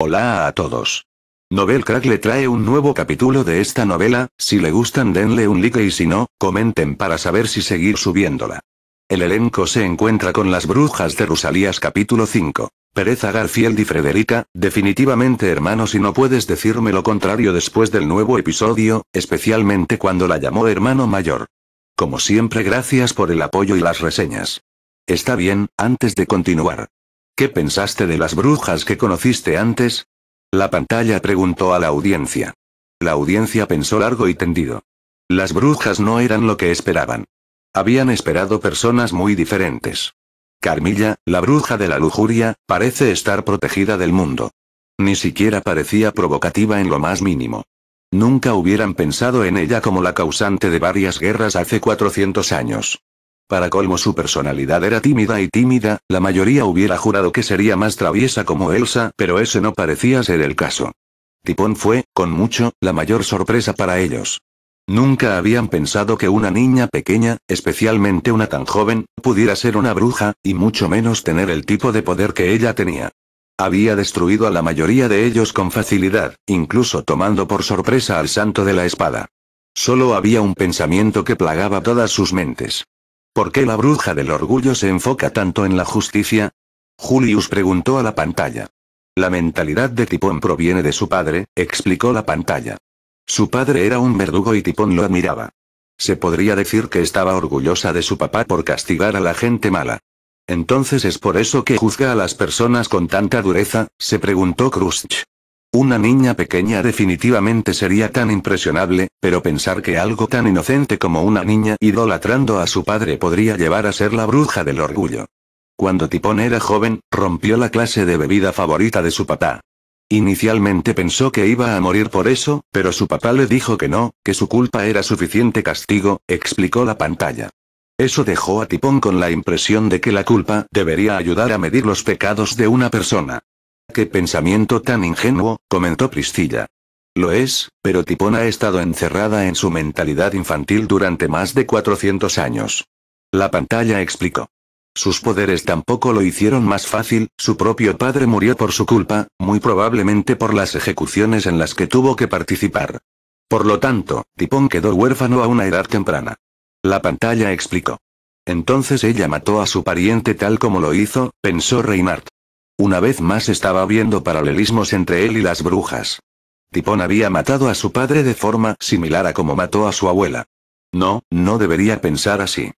Hola a todos. Novel Crack le trae un nuevo capítulo de esta novela, si le gustan denle un like y si no, comenten para saber si seguir subiéndola. El elenco se encuentra con las brujas de Rosalías capítulo 5. Pereza Garfield y Frederica, definitivamente hermanos y no puedes decirme lo contrario después del nuevo episodio, especialmente cuando la llamó hermano mayor. Como siempre gracias por el apoyo y las reseñas. Está bien, antes de continuar, ¿Qué pensaste de las brujas que conociste antes? La pantalla preguntó a la audiencia. La audiencia pensó largo y tendido. Las brujas no eran lo que esperaban. Habían esperado personas muy diferentes. Carmilla, la bruja de la lujuria, parece estar protegida del mundo. Ni siquiera parecía provocativa en lo más mínimo. Nunca hubieran pensado en ella como la causante de varias guerras hace 400 años. Para colmo su personalidad era tímida y tímida, la mayoría hubiera jurado que sería más traviesa como Elsa, pero ese no parecía ser el caso. Tipón fue, con mucho, la mayor sorpresa para ellos. Nunca habían pensado que una niña pequeña, especialmente una tan joven, pudiera ser una bruja, y mucho menos tener el tipo de poder que ella tenía. Había destruido a la mayoría de ellos con facilidad, incluso tomando por sorpresa al santo de la espada. Solo había un pensamiento que plagaba todas sus mentes. ¿Por qué la bruja del orgullo se enfoca tanto en la justicia? Julius preguntó a la pantalla. La mentalidad de Tipón proviene de su padre, explicó la pantalla. Su padre era un verdugo y Tipón lo admiraba. Se podría decir que estaba orgullosa de su papá por castigar a la gente mala. Entonces es por eso que juzga a las personas con tanta dureza, se preguntó Krusch. Una niña pequeña definitivamente sería tan impresionable, pero pensar que algo tan inocente como una niña idolatrando a su padre podría llevar a ser la bruja del orgullo. Cuando Tipón era joven, rompió la clase de bebida favorita de su papá. Inicialmente pensó que iba a morir por eso, pero su papá le dijo que no, que su culpa era suficiente castigo, explicó la pantalla. Eso dejó a Tipón con la impresión de que la culpa debería ayudar a medir los pecados de una persona. ¡Qué pensamiento tan ingenuo! comentó Priscilla. Lo es, pero Tipón ha estado encerrada en su mentalidad infantil durante más de 400 años. La pantalla explicó. Sus poderes tampoco lo hicieron más fácil, su propio padre murió por su culpa, muy probablemente por las ejecuciones en las que tuvo que participar. Por lo tanto, Tipón quedó huérfano a una edad temprana. La pantalla explicó. Entonces ella mató a su pariente tal como lo hizo, pensó Reinhardt. Una vez más estaba viendo paralelismos entre él y las brujas. Tipón había matado a su padre de forma similar a como mató a su abuela. No, no debería pensar así.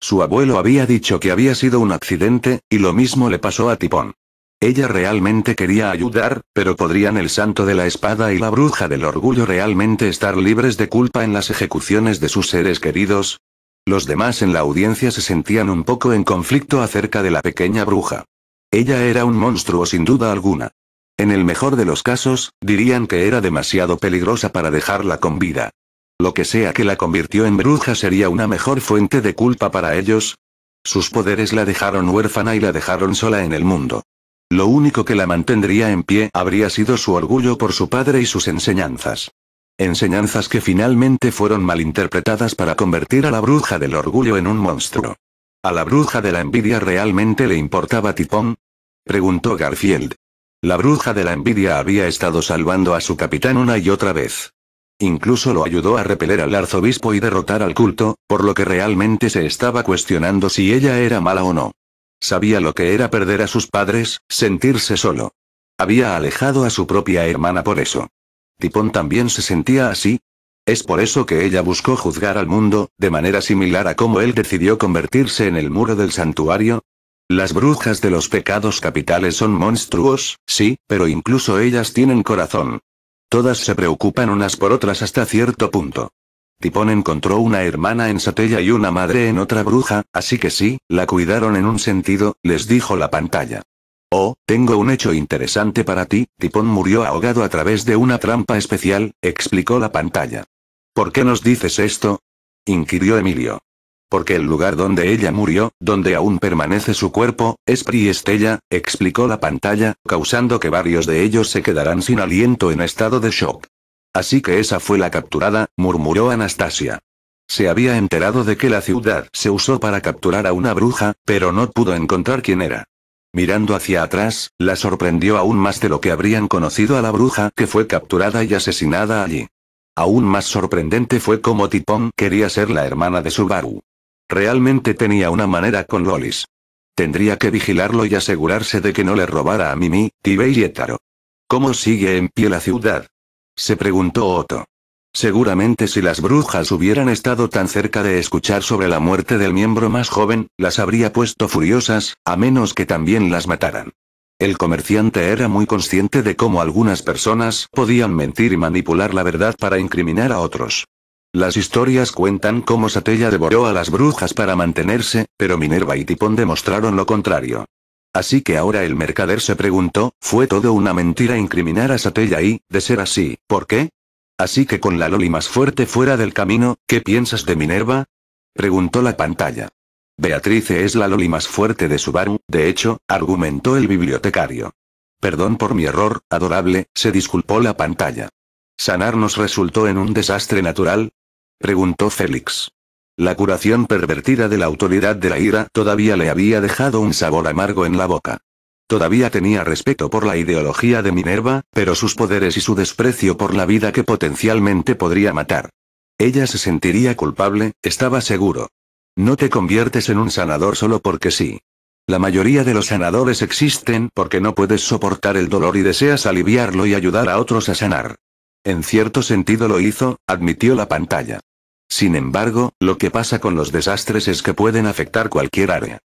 Su abuelo había dicho que había sido un accidente, y lo mismo le pasó a Tipón. Ella realmente quería ayudar, pero podrían el santo de la espada y la bruja del orgullo realmente estar libres de culpa en las ejecuciones de sus seres queridos. Los demás en la audiencia se sentían un poco en conflicto acerca de la pequeña bruja. Ella era un monstruo sin duda alguna. En el mejor de los casos, dirían que era demasiado peligrosa para dejarla con vida. Lo que sea que la convirtió en bruja sería una mejor fuente de culpa para ellos. Sus poderes la dejaron huérfana y la dejaron sola en el mundo. Lo único que la mantendría en pie habría sido su orgullo por su padre y sus enseñanzas. Enseñanzas que finalmente fueron malinterpretadas para convertir a la bruja del orgullo en un monstruo. ¿A la bruja de la envidia realmente le importaba Tipón? preguntó Garfield. La bruja de la envidia había estado salvando a su capitán una y otra vez. Incluso lo ayudó a repeler al arzobispo y derrotar al culto, por lo que realmente se estaba cuestionando si ella era mala o no. Sabía lo que era perder a sus padres, sentirse solo. Había alejado a su propia hermana por eso. Tipón también se sentía así, es por eso que ella buscó juzgar al mundo, de manera similar a como él decidió convertirse en el muro del santuario. Las brujas de los pecados capitales son monstruos, sí, pero incluso ellas tienen corazón. Todas se preocupan unas por otras hasta cierto punto. Tipón encontró una hermana en Satella y una madre en otra bruja, así que sí, la cuidaron en un sentido, les dijo la pantalla. Oh, tengo un hecho interesante para ti, Tipón murió ahogado a través de una trampa especial, explicó la pantalla. ¿Por qué nos dices esto? inquirió Emilio. Porque el lugar donde ella murió, donde aún permanece su cuerpo, es Priestella, explicó la pantalla, causando que varios de ellos se quedaran sin aliento en estado de shock. Así que esa fue la capturada, murmuró Anastasia. Se había enterado de que la ciudad se usó para capturar a una bruja, pero no pudo encontrar quién era. Mirando hacia atrás, la sorprendió aún más de lo que habrían conocido a la bruja que fue capturada y asesinada allí. Aún más sorprendente fue cómo Tipón quería ser la hermana de Subaru. Realmente tenía una manera con Lolis. Tendría que vigilarlo y asegurarse de que no le robara a Mimi, Tibei y Etaro. ¿Cómo sigue en pie la ciudad? Se preguntó Otto. Seguramente si las brujas hubieran estado tan cerca de escuchar sobre la muerte del miembro más joven, las habría puesto furiosas, a menos que también las mataran. El comerciante era muy consciente de cómo algunas personas podían mentir y manipular la verdad para incriminar a otros. Las historias cuentan cómo Satella devoró a las brujas para mantenerse, pero Minerva y Tipón demostraron lo contrario. Así que ahora el mercader se preguntó, fue todo una mentira incriminar a Satella y, de ser así, ¿por qué? Así que con la Loli más fuerte fuera del camino, ¿qué piensas de Minerva? Preguntó la pantalla. Beatrice es la loli más fuerte de Subaru, de hecho, argumentó el bibliotecario. Perdón por mi error, adorable, se disculpó la pantalla. Sanarnos resultó en un desastre natural? preguntó Félix. La curación pervertida de la autoridad de la ira todavía le había dejado un sabor amargo en la boca. Todavía tenía respeto por la ideología de Minerva, pero sus poderes y su desprecio por la vida que potencialmente podría matar. Ella se sentiría culpable, estaba seguro. No te conviertes en un sanador solo porque sí. La mayoría de los sanadores existen porque no puedes soportar el dolor y deseas aliviarlo y ayudar a otros a sanar. En cierto sentido lo hizo, admitió la pantalla. Sin embargo, lo que pasa con los desastres es que pueden afectar cualquier área.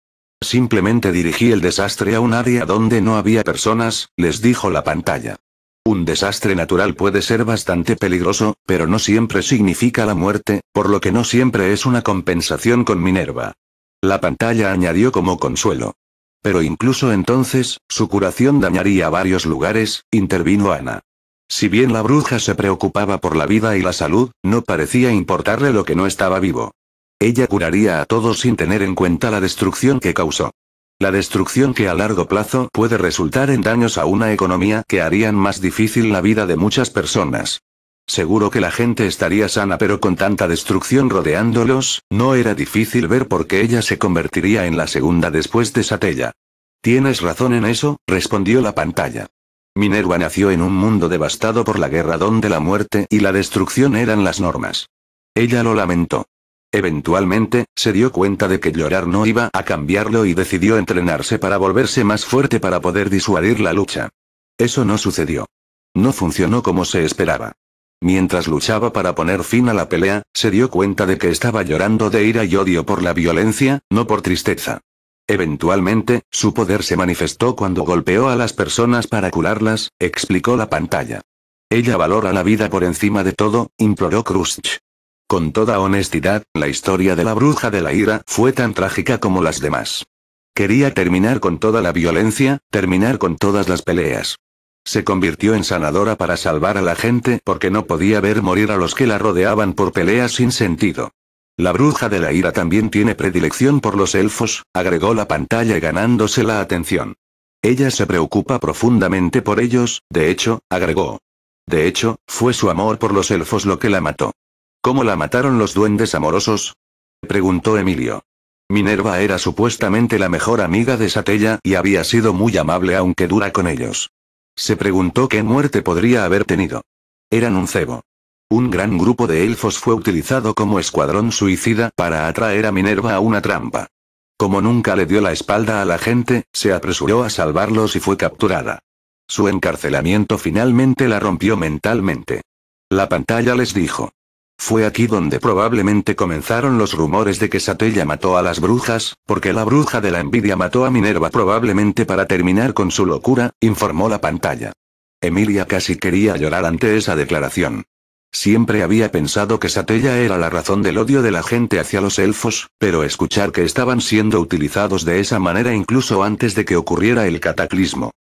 Simplemente dirigí el desastre a un área donde no había personas, les dijo la pantalla. Un desastre natural puede ser bastante peligroso, pero no siempre significa la muerte, por lo que no siempre es una compensación con Minerva. La pantalla añadió como consuelo. Pero incluso entonces, su curación dañaría varios lugares, intervino Ana. Si bien la bruja se preocupaba por la vida y la salud, no parecía importarle lo que no estaba vivo. Ella curaría a todos sin tener en cuenta la destrucción que causó. La destrucción que a largo plazo puede resultar en daños a una economía que harían más difícil la vida de muchas personas. Seguro que la gente estaría sana pero con tanta destrucción rodeándolos, no era difícil ver por qué ella se convertiría en la segunda después de Satella. Tienes razón en eso, respondió la pantalla. Minerva nació en un mundo devastado por la guerra donde la muerte y la destrucción eran las normas. Ella lo lamentó. Eventualmente, se dio cuenta de que llorar no iba a cambiarlo y decidió entrenarse para volverse más fuerte para poder disuadir la lucha. Eso no sucedió. No funcionó como se esperaba. Mientras luchaba para poner fin a la pelea, se dio cuenta de que estaba llorando de ira y odio por la violencia, no por tristeza. Eventualmente, su poder se manifestó cuando golpeó a las personas para curarlas, explicó la pantalla. Ella valora la vida por encima de todo, imploró Krusch. Con toda honestidad, la historia de la bruja de la ira fue tan trágica como las demás. Quería terminar con toda la violencia, terminar con todas las peleas. Se convirtió en sanadora para salvar a la gente porque no podía ver morir a los que la rodeaban por peleas sin sentido. La bruja de la ira también tiene predilección por los elfos, agregó la pantalla ganándose la atención. Ella se preocupa profundamente por ellos, de hecho, agregó. De hecho, fue su amor por los elfos lo que la mató. ¿Cómo la mataron los duendes amorosos? preguntó Emilio. Minerva era supuestamente la mejor amiga de Satella y había sido muy amable aunque dura con ellos. Se preguntó qué muerte podría haber tenido. Eran un cebo. Un gran grupo de elfos fue utilizado como escuadrón suicida para atraer a Minerva a una trampa. Como nunca le dio la espalda a la gente, se apresuró a salvarlos y fue capturada. Su encarcelamiento finalmente la rompió mentalmente. La pantalla les dijo, fue aquí donde probablemente comenzaron los rumores de que Satella mató a las brujas, porque la bruja de la envidia mató a Minerva probablemente para terminar con su locura, informó la pantalla. Emilia casi quería llorar ante esa declaración. Siempre había pensado que Satella era la razón del odio de la gente hacia los elfos, pero escuchar que estaban siendo utilizados de esa manera incluso antes de que ocurriera el cataclismo.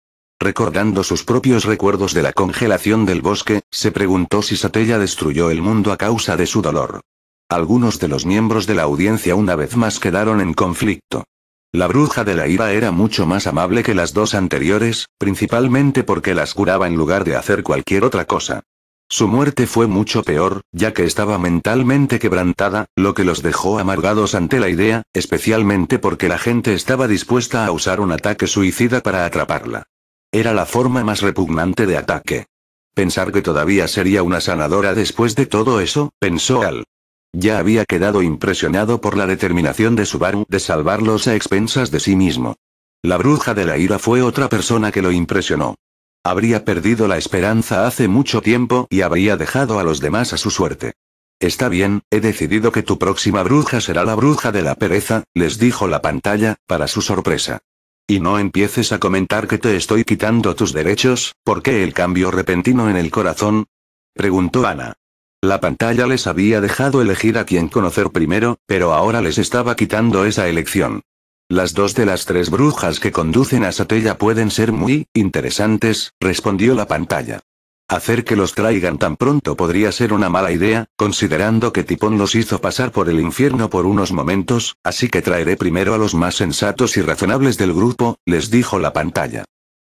Recordando sus propios recuerdos de la congelación del bosque, se preguntó si Satella destruyó el mundo a causa de su dolor. Algunos de los miembros de la audiencia una vez más quedaron en conflicto. La bruja de la ira era mucho más amable que las dos anteriores, principalmente porque las curaba en lugar de hacer cualquier otra cosa. Su muerte fue mucho peor, ya que estaba mentalmente quebrantada, lo que los dejó amargados ante la idea, especialmente porque la gente estaba dispuesta a usar un ataque suicida para atraparla. Era la forma más repugnante de ataque. Pensar que todavía sería una sanadora después de todo eso, pensó Al. Ya había quedado impresionado por la determinación de Subaru de salvarlos a expensas de sí mismo. La bruja de la ira fue otra persona que lo impresionó. Habría perdido la esperanza hace mucho tiempo y habría dejado a los demás a su suerte. Está bien, he decidido que tu próxima bruja será la bruja de la pereza, les dijo la pantalla, para su sorpresa. Y no empieces a comentar que te estoy quitando tus derechos, ¿por qué el cambio repentino en el corazón? Preguntó Ana. La pantalla les había dejado elegir a quién conocer primero, pero ahora les estaba quitando esa elección. Las dos de las tres brujas que conducen a Satella pueden ser muy interesantes, respondió la pantalla. Hacer que los traigan tan pronto podría ser una mala idea, considerando que Tipón los hizo pasar por el infierno por unos momentos, así que traeré primero a los más sensatos y razonables del grupo, les dijo la pantalla.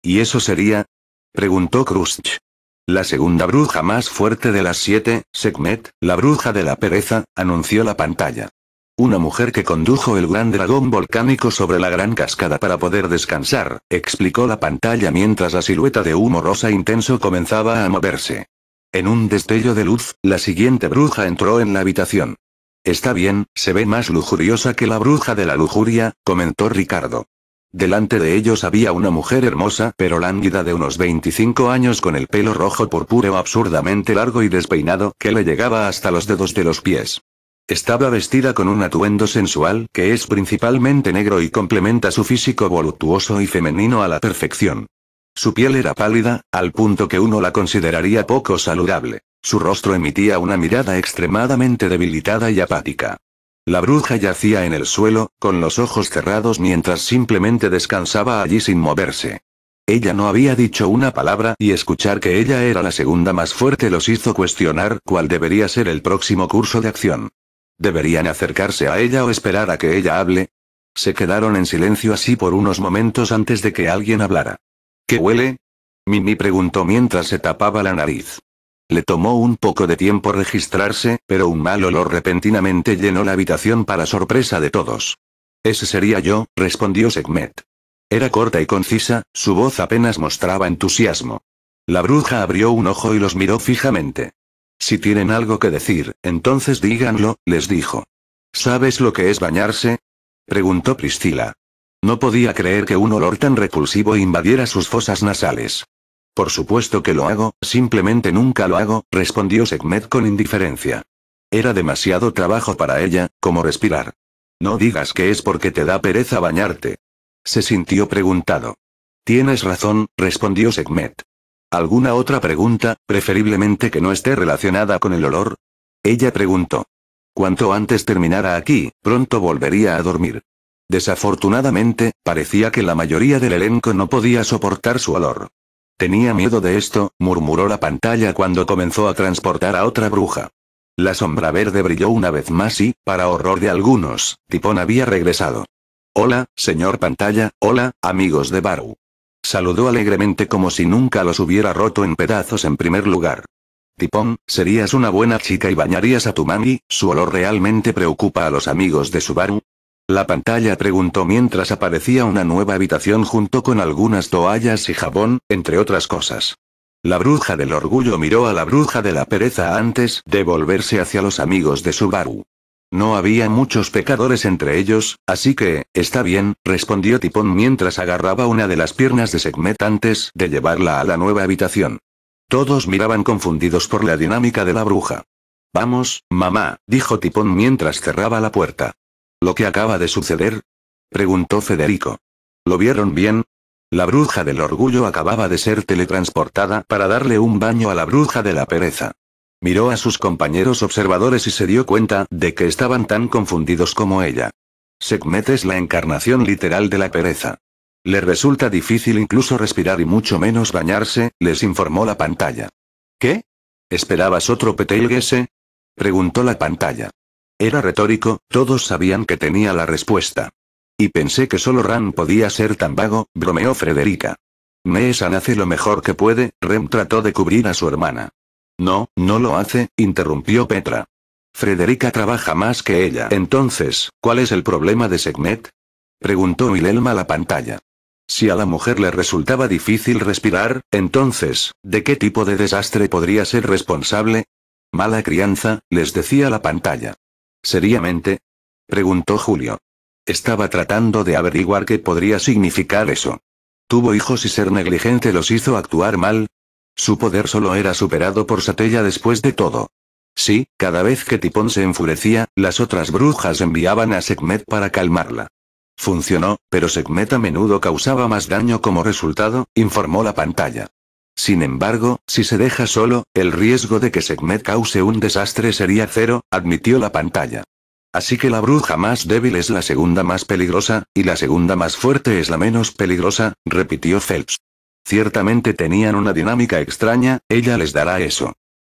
¿Y eso sería? preguntó Krusch. La segunda bruja más fuerte de las siete, Sekhmet, la bruja de la pereza, anunció la pantalla. Una mujer que condujo el gran dragón volcánico sobre la gran cascada para poder descansar, explicó la pantalla mientras la silueta de humo rosa intenso comenzaba a moverse. En un destello de luz, la siguiente bruja entró en la habitación. Está bien, se ve más lujuriosa que la bruja de la lujuria, comentó Ricardo. Delante de ellos había una mujer hermosa pero lánguida de unos 25 años con el pelo rojo purpúreo absurdamente largo y despeinado que le llegaba hasta los dedos de los pies. Estaba vestida con un atuendo sensual que es principalmente negro y complementa su físico voluptuoso y femenino a la perfección. Su piel era pálida, al punto que uno la consideraría poco saludable. Su rostro emitía una mirada extremadamente debilitada y apática. La bruja yacía en el suelo, con los ojos cerrados mientras simplemente descansaba allí sin moverse. Ella no había dicho una palabra y escuchar que ella era la segunda más fuerte los hizo cuestionar cuál debería ser el próximo curso de acción. ¿Deberían acercarse a ella o esperar a que ella hable? Se quedaron en silencio así por unos momentos antes de que alguien hablara. ¿Qué huele? Mimi preguntó mientras se tapaba la nariz. Le tomó un poco de tiempo registrarse, pero un mal olor repentinamente llenó la habitación para sorpresa de todos. Ese sería yo, respondió Segmet. Era corta y concisa, su voz apenas mostraba entusiasmo. La bruja abrió un ojo y los miró fijamente. Si tienen algo que decir, entonces díganlo, les dijo. ¿Sabes lo que es bañarse? preguntó Priscila. No podía creer que un olor tan repulsivo invadiera sus fosas nasales. Por supuesto que lo hago, simplemente nunca lo hago, respondió Segmet con indiferencia. Era demasiado trabajo para ella, como respirar. No digas que es porque te da pereza bañarte. Se sintió preguntado. Tienes razón, respondió Segmet. ¿Alguna otra pregunta, preferiblemente que no esté relacionada con el olor? Ella preguntó. Cuanto antes terminara aquí, pronto volvería a dormir. Desafortunadamente, parecía que la mayoría del elenco no podía soportar su olor. Tenía miedo de esto, murmuró la pantalla cuando comenzó a transportar a otra bruja. La sombra verde brilló una vez más y, para horror de algunos, Tipón había regresado. Hola, señor pantalla, hola, amigos de Baru. Saludó alegremente como si nunca los hubiera roto en pedazos en primer lugar. Tipón, serías una buena chica y bañarías a tu mami, su olor realmente preocupa a los amigos de Subaru. La pantalla preguntó mientras aparecía una nueva habitación junto con algunas toallas y jabón, entre otras cosas. La bruja del orgullo miró a la bruja de la pereza antes de volverse hacia los amigos de Subaru. No había muchos pecadores entre ellos, así que, está bien, respondió Tipón mientras agarraba una de las piernas de Segmet antes de llevarla a la nueva habitación. Todos miraban confundidos por la dinámica de la bruja. Vamos, mamá, dijo Tipón mientras cerraba la puerta. ¿Lo que acaba de suceder? preguntó Federico. ¿Lo vieron bien? La bruja del orgullo acababa de ser teletransportada para darle un baño a la bruja de la pereza. Miró a sus compañeros observadores y se dio cuenta de que estaban tan confundidos como ella. Sekhmet es la encarnación literal de la pereza. Le resulta difícil incluso respirar y mucho menos bañarse, les informó la pantalla. ¿Qué? ¿Esperabas otro petelguese? Preguntó la pantalla. Era retórico, todos sabían que tenía la respuesta. Y pensé que solo Ran podía ser tan vago, bromeó Frederica. Neesan hace lo mejor que puede, Rem trató de cubrir a su hermana. No, no lo hace, interrumpió Petra. Frederica trabaja más que ella. Entonces, ¿cuál es el problema de Segmet? Preguntó Wilhelma a la pantalla. Si a la mujer le resultaba difícil respirar, entonces, ¿de qué tipo de desastre podría ser responsable? Mala crianza, les decía la pantalla. ¿Seriamente? Preguntó Julio. Estaba tratando de averiguar qué podría significar eso. Tuvo hijos y ser negligente los hizo actuar mal, su poder solo era superado por Satella después de todo. Sí, cada vez que Tipón se enfurecía, las otras brujas enviaban a Sekhmet para calmarla. Funcionó, pero Sekhmet a menudo causaba más daño como resultado, informó la pantalla. Sin embargo, si se deja solo, el riesgo de que Sekhmet cause un desastre sería cero, admitió la pantalla. Así que la bruja más débil es la segunda más peligrosa, y la segunda más fuerte es la menos peligrosa, repitió Phelps. Ciertamente tenían una dinámica extraña, ella les dará eso.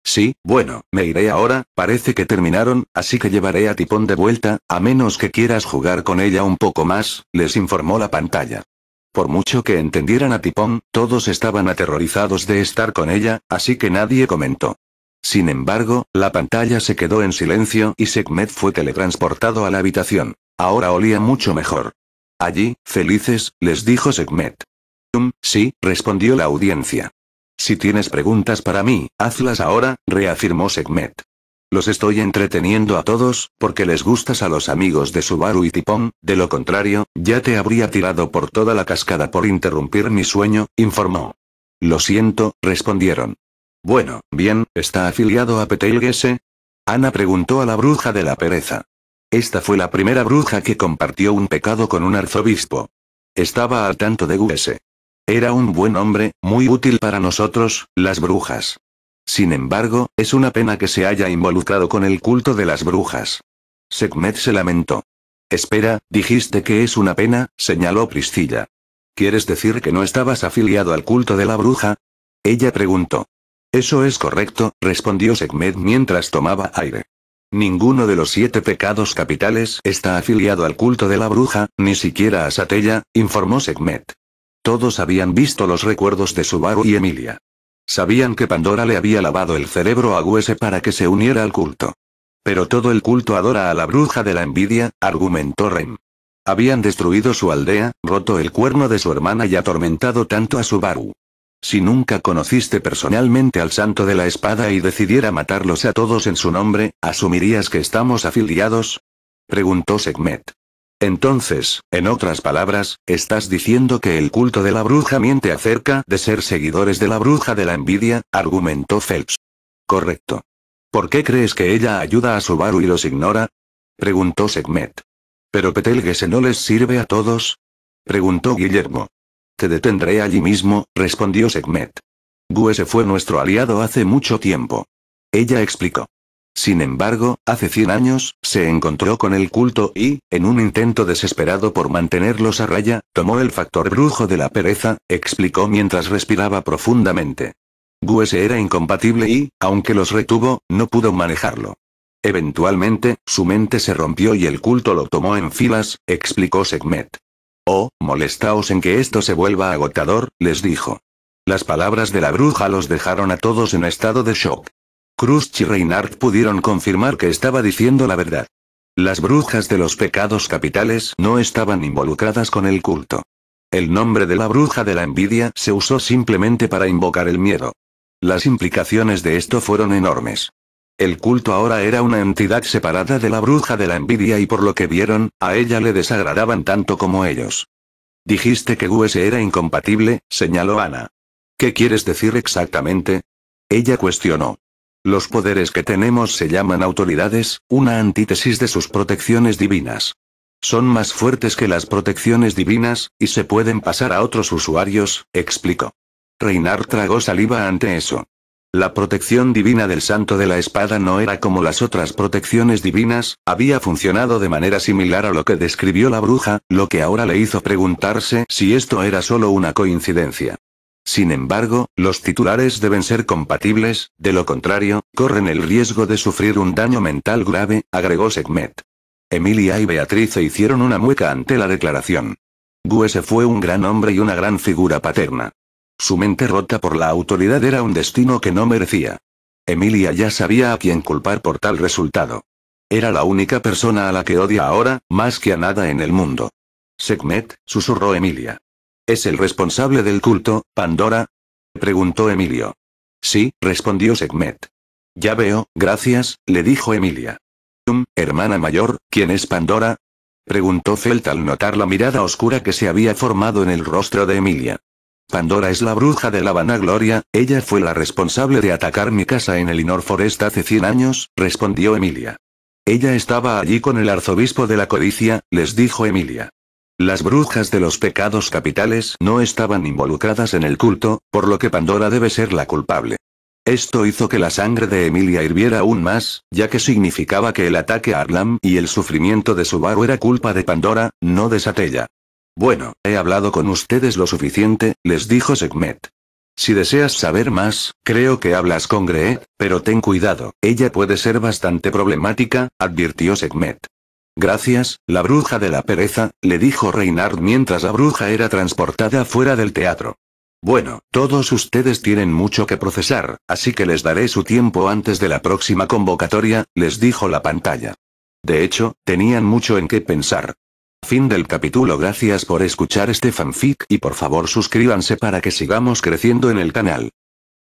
Sí, bueno, me iré ahora, parece que terminaron, así que llevaré a Tipón de vuelta, a menos que quieras jugar con ella un poco más, les informó la pantalla. Por mucho que entendieran a Tipón, todos estaban aterrorizados de estar con ella, así que nadie comentó. Sin embargo, la pantalla se quedó en silencio y Segmet fue teletransportado a la habitación. Ahora olía mucho mejor. Allí, felices, les dijo Sekhmet sí, respondió la audiencia. Si tienes preguntas para mí, hazlas ahora, reafirmó Segmet. Los estoy entreteniendo a todos, porque les gustas a los amigos de Subaru y Tipón, de lo contrario, ya te habría tirado por toda la cascada por interrumpir mi sueño, informó. Lo siento, respondieron. Bueno, bien, ¿está afiliado a Petelguese? Ana preguntó a la bruja de la pereza. Esta fue la primera bruja que compartió un pecado con un arzobispo. Estaba al tanto de Guese. Era un buen hombre, muy útil para nosotros, las brujas. Sin embargo, es una pena que se haya involucrado con el culto de las brujas. Sekhmet se lamentó. Espera, dijiste que es una pena, señaló Priscilla. ¿Quieres decir que no estabas afiliado al culto de la bruja? Ella preguntó. Eso es correcto, respondió Sekhmet mientras tomaba aire. Ninguno de los siete pecados capitales está afiliado al culto de la bruja, ni siquiera a Satella, informó Sekhmet. Todos habían visto los recuerdos de Subaru y Emilia. Sabían que Pandora le había lavado el cerebro a Huese para que se uniera al culto. Pero todo el culto adora a la bruja de la envidia, argumentó Rem. Habían destruido su aldea, roto el cuerno de su hermana y atormentado tanto a Subaru. Si nunca conociste personalmente al santo de la espada y decidiera matarlos a todos en su nombre, ¿asumirías que estamos afiliados? Preguntó Segmet. Entonces, en otras palabras, estás diciendo que el culto de la bruja miente acerca de ser seguidores de la bruja de la envidia, argumentó Phelps. Correcto. ¿Por qué crees que ella ayuda a Subaru y los ignora? preguntó Segmet. ¿Pero Petelguese no les sirve a todos? preguntó Guillermo. Te detendré allí mismo, respondió Segmet. Guese fue nuestro aliado hace mucho tiempo. Ella explicó. Sin embargo, hace 100 años, se encontró con el culto y, en un intento desesperado por mantenerlos a raya, tomó el factor brujo de la pereza, explicó mientras respiraba profundamente. Guese era incompatible y, aunque los retuvo, no pudo manejarlo. Eventualmente, su mente se rompió y el culto lo tomó en filas, explicó Segmet. Oh, molestaos en que esto se vuelva agotador, les dijo. Las palabras de la bruja los dejaron a todos en estado de shock. Cruz y Reinhardt pudieron confirmar que estaba diciendo la verdad. Las brujas de los pecados capitales no estaban involucradas con el culto. El nombre de la bruja de la envidia se usó simplemente para invocar el miedo. Las implicaciones de esto fueron enormes. El culto ahora era una entidad separada de la bruja de la envidia y por lo que vieron, a ella le desagradaban tanto como ellos. Dijiste que WS era incompatible, señaló Ana. ¿Qué quieres decir exactamente? Ella cuestionó. Los poderes que tenemos se llaman autoridades, una antítesis de sus protecciones divinas. Son más fuertes que las protecciones divinas, y se pueden pasar a otros usuarios, explicó. Reinar tragó saliva ante eso. La protección divina del santo de la espada no era como las otras protecciones divinas, había funcionado de manera similar a lo que describió la bruja, lo que ahora le hizo preguntarse si esto era solo una coincidencia. Sin embargo, los titulares deben ser compatibles, de lo contrario, corren el riesgo de sufrir un daño mental grave, agregó Segmet. Emilia y Beatriz hicieron una mueca ante la declaración. Guese fue un gran hombre y una gran figura paterna. Su mente rota por la autoridad era un destino que no merecía. Emilia ya sabía a quién culpar por tal resultado. Era la única persona a la que odia ahora, más que a nada en el mundo. Segmet, susurró Emilia. ¿Es el responsable del culto, Pandora? preguntó Emilio. Sí, respondió Segmet. Ya veo, gracias, le dijo Emilia. Hum, hermana mayor, ¿quién es Pandora? preguntó Felt al notar la mirada oscura que se había formado en el rostro de Emilia. Pandora es la bruja de la vanagloria, ella fue la responsable de atacar mi casa en Elinor Forest hace 100 años, respondió Emilia. Ella estaba allí con el arzobispo de la codicia, les dijo Emilia. Las brujas de los pecados capitales no estaban involucradas en el culto, por lo que Pandora debe ser la culpable. Esto hizo que la sangre de Emilia hirviera aún más, ya que significaba que el ataque a Arlam y el sufrimiento de Subaru era culpa de Pandora, no de Satella. Bueno, he hablado con ustedes lo suficiente, les dijo Sekhmet. Si deseas saber más, creo que hablas con gre pero ten cuidado, ella puede ser bastante problemática, advirtió Sekhmet. Gracias, la bruja de la pereza, le dijo Reynard mientras la bruja era transportada fuera del teatro. Bueno, todos ustedes tienen mucho que procesar, así que les daré su tiempo antes de la próxima convocatoria, les dijo la pantalla. De hecho, tenían mucho en qué pensar. Fin del capítulo Gracias por escuchar este fanfic y por favor suscríbanse para que sigamos creciendo en el canal.